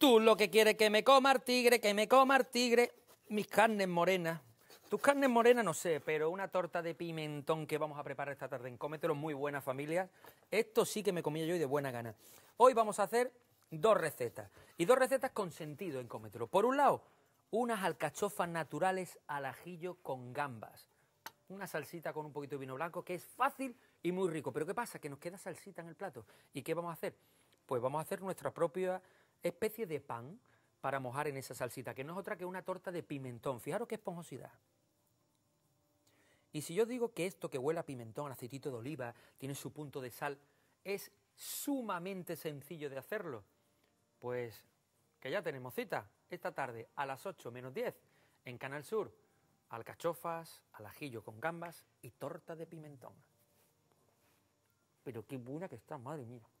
Tú lo que quieres que me coma el tigre, que me coma el tigre, mis carnes morenas. Tus carnes morenas no sé, pero una torta de pimentón que vamos a preparar esta tarde en Cómetelo, muy buena familia. Esto sí que me comía yo y de buena gana. Hoy vamos a hacer dos recetas, y dos recetas con sentido en Cómetelo. Por un lado, unas alcachofas naturales al ajillo con gambas. Una salsita con un poquito de vino blanco que es fácil y muy rico. Pero ¿qué pasa? Que nos queda salsita en el plato. ¿Y qué vamos a hacer? Pues vamos a hacer nuestra propia especie de pan para mojar en esa salsita, que no es otra que una torta de pimentón. Fijaros qué esponjosidad. Y si yo digo que esto que huele a pimentón, aceitito de oliva, tiene su punto de sal, es sumamente sencillo de hacerlo, pues que ya tenemos cita esta tarde a las 8 menos 10 en Canal Sur, alcachofas, al ajillo con gambas y torta de pimentón. Pero qué buena que está, madre mía.